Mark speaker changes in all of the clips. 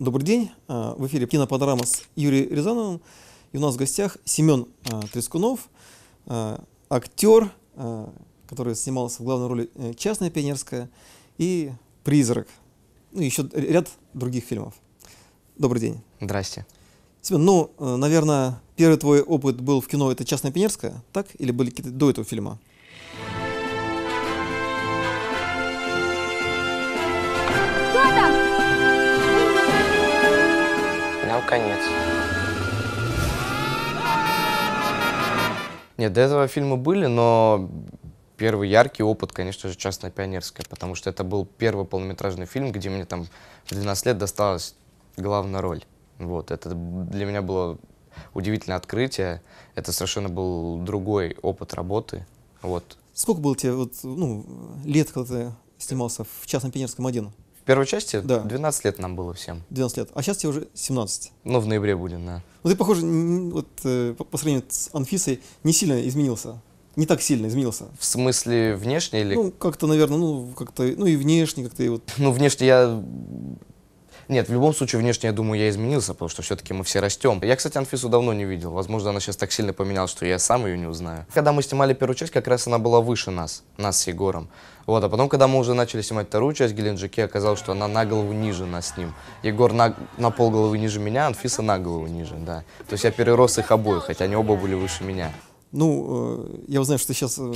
Speaker 1: Добрый день. А, в эфире кинопанорама с Юрием Рязановым. И у нас в гостях Семен а, Трескунов, а, актер, который снимался в главной роли э, «Частная пионерская» и «Призрак». Ну, еще ряд других фильмов. Добрый день. Здрасте. Семен, ну, э, наверное, первый твой опыт был в кино «Это частная пионерская», так? Или были какие-то до этого фильма? Кто там? Нам конец.
Speaker 2: Нет, до этого фильмы были, но первый яркий опыт, конечно же, «Частная пионерская», потому что это был первый полнометражный фильм, где мне там в 12 лет досталась главная роль. Вот, это для меня было удивительное открытие. Это совершенно был другой опыт работы. Вот.
Speaker 1: Сколько было тебе вот, ну, лет, когда ты снимался в частном пионерском один?
Speaker 2: В первой части? Да. 12 лет нам было всем.
Speaker 1: 12 лет. А сейчас тебе уже 17.
Speaker 2: Ну, в ноябре будем, да.
Speaker 1: Ну, ты, похоже, вот, э, по сравнению с Анфисой, не сильно изменился не так сильно изменился. В
Speaker 2: смысле внешне или? Ну,
Speaker 1: как-то, наверное, ну, как-то, ну и внешне как-то. И вот.
Speaker 2: Ну, внешне я нет, в любом случае, внешне, я думаю, я изменился, потому что все-таки мы все растем. Я, кстати, Анфису давно не видел. Возможно, она сейчас так сильно поменялась, что я сам ее не узнаю. Когда мы снимали первую часть, как раз она была выше нас, нас с Егором. Вот, а потом, когда мы уже начали снимать вторую часть Геленджике, оказалось, что она на голову ниже нас с ним. Егор на, на головы ниже меня, Анфиса на голову ниже, да. То есть я перерос их обоих, хотя они оба были выше меня.
Speaker 1: Ну, э, я узнаю, что ты сейчас э,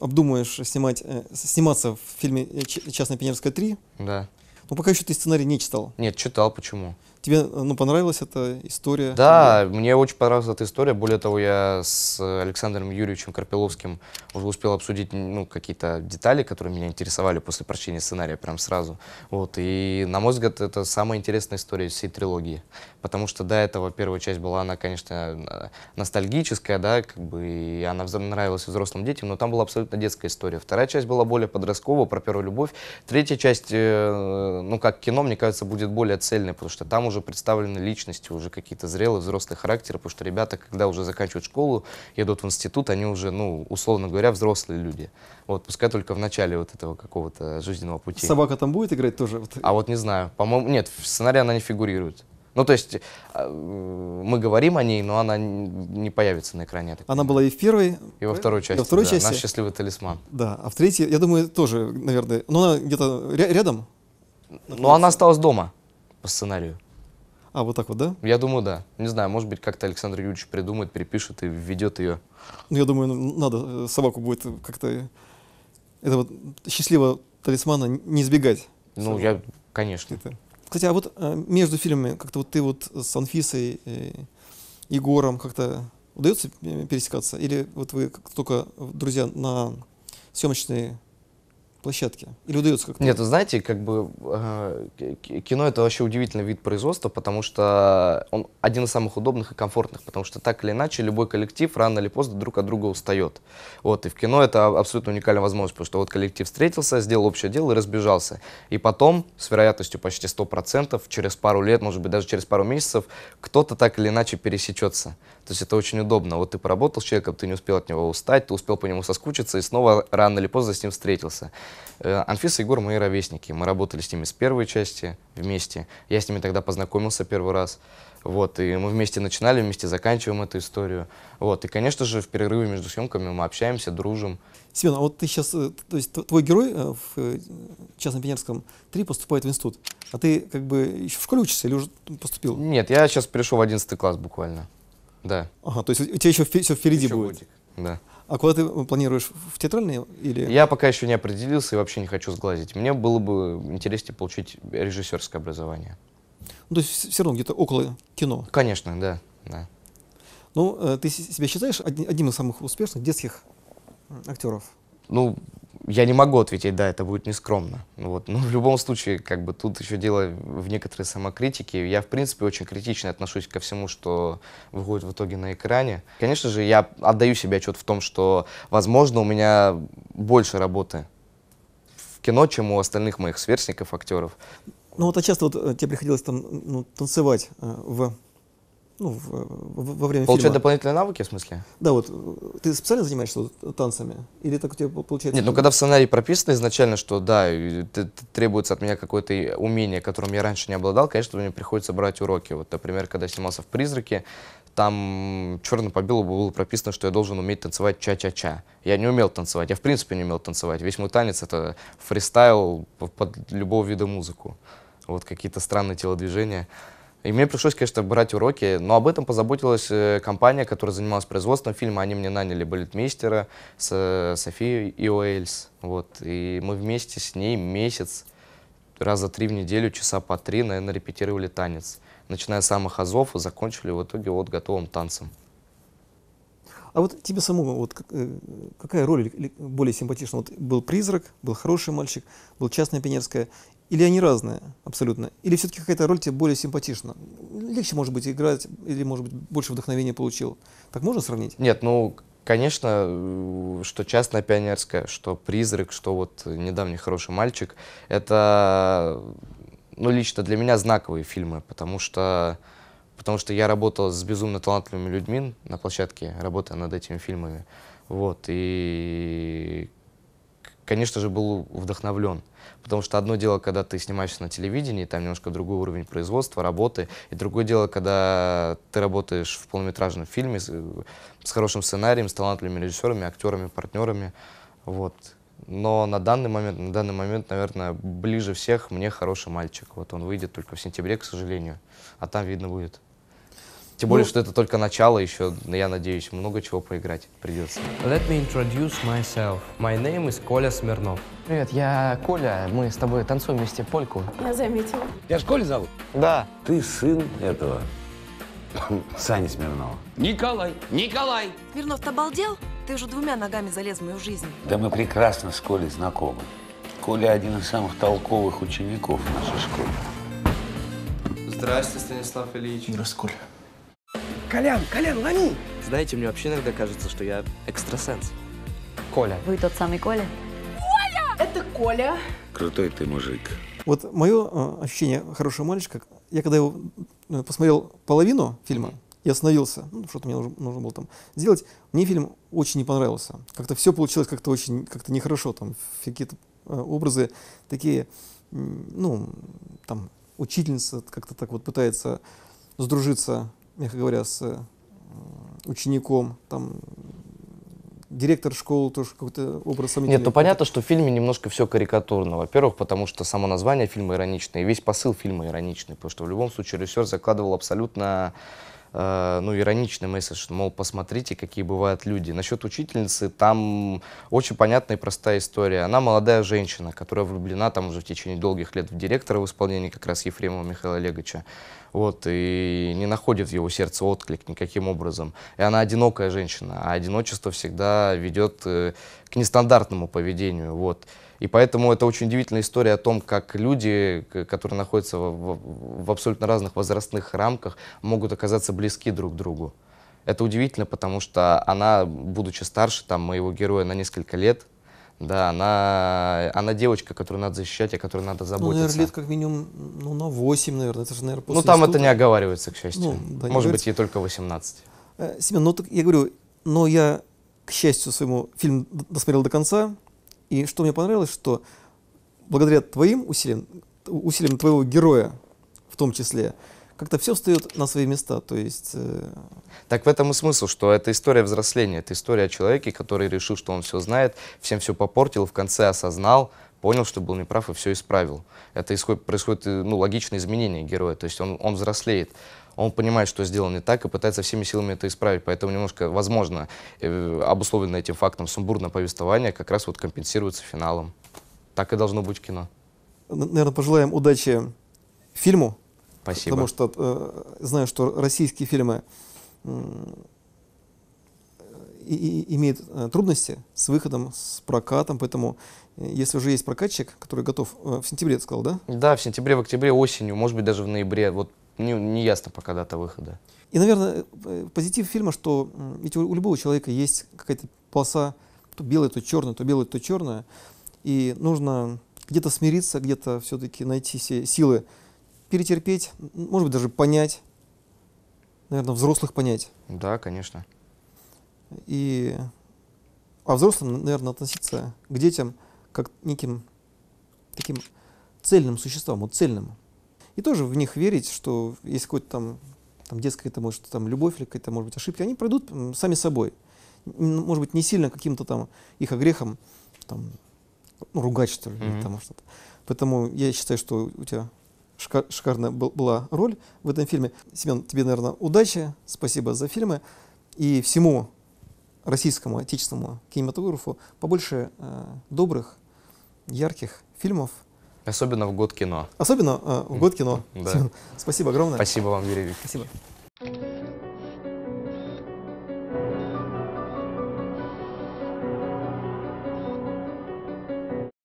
Speaker 1: обдумаешь снимать, э, сниматься в фильме «Частная пионерская 3». Да. Но ну, пока еще ты сценарий не читал.
Speaker 2: Нет, читал. Почему?
Speaker 1: Тебе э, ну, понравилась эта история? Да,
Speaker 2: Тебе? мне очень понравилась эта история. Более того, я с Александром Юрьевичем Карпиловским уже успел обсудить ну, какие-то детали, которые меня интересовали после прочтения сценария прям сразу. Вот. И, на мой взгляд, это самая интересная история из всей трилогии. Потому что до этого первая часть была, она, конечно, э, ностальгическая, да, как бы, и она нравилась взрослым детям, но там была абсолютно детская история. Вторая часть была более подростковая, про первую любовь. Третья часть, э, ну, как кино, мне кажется, будет более цельной, потому что там уже представлены личности, уже какие-то зрелые, взрослые характеры, потому что ребята, когда уже заканчивают школу, едут в институт, они уже, ну, условно говоря, взрослые люди. Вот, пускай только в начале вот этого какого-то жизненного пути. Собака
Speaker 1: там будет играть тоже? А
Speaker 2: вот не знаю. По-моему, нет, в сценарии она не фигурирует. Ну, то есть э, мы говорим о ней, но она не появится на экране.
Speaker 1: Она была и в первой.
Speaker 2: И во второй части. И во второй да, части. Наш счастливый талисман.
Speaker 1: Да, а в третьей, я думаю, тоже, наверное, но она где-то рядом. Но ну, она осталась дома по сценарию. А, вот так вот, да? Я думаю, да.
Speaker 2: Не знаю, может быть, как-то Александр Юрьевич придумает, перепишет и введет ее.
Speaker 1: Ну, я думаю, надо э, собаку будет как-то э, это вот счастливого талисмана не избегать. Ну, я, конечно. Это. Кстати, а вот э, между фильмами как-то вот ты вот с Анфисой, и Егором как-то удается пересекаться? Или вот вы как только, друзья, на съемочные площадке? Или удается как-то? Нет, знаете,
Speaker 2: как бы э, кино это вообще удивительный вид производства, потому что он один из самых удобных и комфортных, потому что так или иначе любой коллектив рано или поздно друг от друга устает. Вот, и в кино это абсолютно уникальная возможность, потому что вот коллектив встретился, сделал общее дело и разбежался. И потом, с вероятностью почти 100%, через пару лет, может быть, даже через пару месяцев, кто-то так или иначе пересечется. То есть это очень удобно. Вот ты поработал с человеком, ты не успел от него устать, ты успел по нему соскучиться и снова рано или поздно с ним встретился. Э, Анфиса и Егор мои ровесники. Мы работали с ними с первой части вместе. Я с ними тогда познакомился первый раз. Вот, и мы вместе начинали, вместе заканчиваем эту историю. Вот, и, конечно же, в перерыве между съемками мы общаемся, дружим.
Speaker 1: Семен, а вот ты сейчас, э, то есть твой герой э, в частном пионерском 3 поступает в институт, а ты как бы еще в школе учишься или уже поступил?
Speaker 2: Нет, я сейчас перешел в 11 класс буквально, да.
Speaker 1: Ага, то есть у тебя еще все впереди еще будет. Годик. Да. А куда ты э, планируешь? В театральные или?
Speaker 2: Я пока еще не определился и вообще не хочу сглазить. Мне было бы интереснее получить режиссерское образование.
Speaker 1: Ну, то есть все равно где-то около кино? Конечно,
Speaker 2: да. да.
Speaker 1: Ну, э, ты себя считаешь одним из самых успешных детских актеров?
Speaker 2: Ну, я не могу ответить, да, это будет нескромно. Вот. Но в любом случае, как бы тут еще дело в некоторой самокритике. Я, в принципе, очень критично отношусь ко всему, что выходит в итоге на экране. Конечно же, я отдаю себе отчет в том, что, возможно, у меня больше работы в кино, чем у остальных моих сверстников, актеров.
Speaker 1: Ну вот а часто вот э, тебе приходилось там ну, танцевать э, в ну, в, в, во время Получать фильма. дополнительные навыки, в смысле? Да, вот. Ты специально занимаешься танцами? Или так у тебя получается? Нет, ну когда в сценарии
Speaker 2: прописано изначально, что да, требуется от меня какое-то умение, которым я раньше не обладал, конечно, мне приходится брать уроки. Вот, например, когда я снимался в «Призраке», там черно по белому было прописано, что я должен уметь танцевать ча-ча-ча. Я не умел танцевать, я в принципе не умел танцевать. Весь мой танец — это фристайл под любого вида музыку. Вот какие-то странные телодвижения. И мне пришлось, конечно, брать уроки, но об этом позаботилась э, компания, которая занималась производством фильма. Они мне наняли балетмейстера с э, Софией Иоэльс. Вот. И мы вместе с ней месяц, раза три в неделю, часа по три, наверное, репетировали танец. Начиная с самых азов и закончили в итоге вот готовым танцем.
Speaker 1: А вот тебе самому, вот, э, какая роль более симпатична? Вот был «Призрак», был «Хороший мальчик», был «Частная пионерская». Или они разные абсолютно? Или все-таки какая-то роль тебе более симпатична? Легче, может быть, играть, или, может быть, больше вдохновения получил? Так можно сравнить?
Speaker 2: Нет, ну, конечно, э, что частная пионерская, что призрак, что вот недавний хороший мальчик, это, ну, лично для меня знаковые фильмы, потому что, потому что я работал с безумно талантливыми людьми на площадке, работая над этими фильмами. Вот, и конечно же, был вдохновлен. Потому что одно дело, когда ты снимаешься на телевидении, там немножко другой уровень производства, работы, и другое дело, когда ты работаешь в полнометражном фильме с, э, с хорошим сценарием, с талантливыми режиссерами, актерами, партнерами. Вот. Но на данный момент, на данный момент, наверное, ближе всех мне хороший мальчик. Вот он выйдет только в сентябре, к сожалению, а там видно будет. Тем более, ну, что это только начало еще, я надеюсь, много чего поиграть придется. Let me introduce myself. My name is Коля Смирнов. Привет, я Коля, мы с тобой танцуем вместе польку. Я заметила. Я ж Коля зовут? Да. Ты сын этого Сани Смирнова. Николай,
Speaker 1: Николай! Смирнов, ты обалдел? Ты уже двумя ногами залез в мою жизнь.
Speaker 2: Да мы прекрасно с Колей знакомы. Коля один из самых толковых учеников в нашей школе. Здрасте, Станислав Ильич. Здравствуй, Коля.
Speaker 1: Колян, Колян, лови!
Speaker 2: Знаете, мне вообще иногда кажется, что я экстрасенс. Коля. Вы тот самый Коля? Коля! Это Коля. Крутой ты мужик.
Speaker 1: Вот мое э, ощущение хорошего мальчика, я когда его э, посмотрел половину фильма я остановился, ну, что-то мне нужно, нужно было там сделать, мне фильм очень не понравился. Как-то все получилось как-то очень, как-то нехорошо, там какие-то э, образы такие, ну, там учительница как-то так вот пытается сдружиться мягко говоря, с учеником, там директор школы тоже какой-то образ сомнительный. Нет, ну понятно,
Speaker 2: что в фильме немножко все карикатурно. Во-первых, потому что само название фильма ироничное, и весь посыл фильма ироничный, потому что в любом случае режиссер закладывал абсолютно Э, ну, ироничный месседж, что, мол, посмотрите, какие бывают люди. Насчет учительницы, там очень понятная и простая история. Она молодая женщина, которая влюблена там уже в течение долгих лет в директора в исполнении как раз Ефремова Михаила Олеговича. Вот, и не находит в его сердце отклик никаким образом. И она одинокая женщина, а одиночество всегда ведет э, к нестандартному поведению. Вот. И поэтому это очень удивительная история о том, как люди, которые находятся в, в, в абсолютно разных возрастных рамках, могут оказаться близки друг к другу. Это удивительно, потому что она, будучи старше там, моего героя на несколько лет, да, она, она девочка, которую надо защищать, о которой надо ну, заботиться. Ну, наверное,
Speaker 1: лет как минимум ну, на 8, наверное. Это же, наверное, ну, после Ну, там института. это не оговаривается, к счастью. Ну, да, Может быть,
Speaker 2: ей только 18.
Speaker 1: Э, Семен, ну, так я говорю, но я, к счастью своему, фильм досмотрел до конца. И что мне понравилось, что благодаря твоим усилиям, усилиям твоего героя в том числе, как-то все встает на свои места, то есть... Э,
Speaker 2: так в этом и смысл, что это история взросления, это история о человеке, который решил, что он все знает, всем все попортил, в конце осознал, понял, что был неправ и все исправил. Это исход, происходит э, ну, логичное изменение героя, то есть он, он взрослеет. Он понимает, что сделал не так, и пытается всеми силами это исправить. Поэтому немножко, возможно, э, обусловлено этим фактом сумбурное повествование как раз вот компенсируется финалом. Так и должно быть кино.
Speaker 1: Ну, Наверное, пожелаем удачи фильму. Спасибо. Потому что э, знаю, что российские фильмы и имеет э, трудности с выходом, с прокатом, поэтому э, если уже есть прокатчик, который готов, э, в сентябре ты сказал, да?
Speaker 2: Да, в сентябре, в октябре, осенью, может быть, даже в ноябре, вот не, не ясно пока дата выхода.
Speaker 1: И, наверное, позитив фильма, что ведь у, у любого человека есть какая-то полоса, то белая, то черная, то белая, то черная, и нужно где-то смириться, где-то все-таки найти все силы перетерпеть, может быть, даже понять, наверное, взрослых понять.
Speaker 2: Да, конечно.
Speaker 1: И, а взрослым, наверное, относиться к детям как неким таким цельным существам, вот цельным. И тоже в них верить, что есть какой-то там, там детская, это может, там любовь или какая-то, может быть, ошибки, они пройдут сами собой. Может быть, не сильно каким-то там их огрехом там, ну, ругать, что ли, mm-hmm. или там что-то. Поэтому я считаю, что у тебя шикарная была роль в этом фильме. Семен, тебе, наверное, удачи, спасибо за фильмы и всему российскому отечественному кинематографу побольше э, добрых, ярких фильмов.
Speaker 2: Особенно в год
Speaker 1: кино. Особенно э, в год кино. Да. Спасибо огромное. Спасибо вам, Юрий Викторович. Спасибо.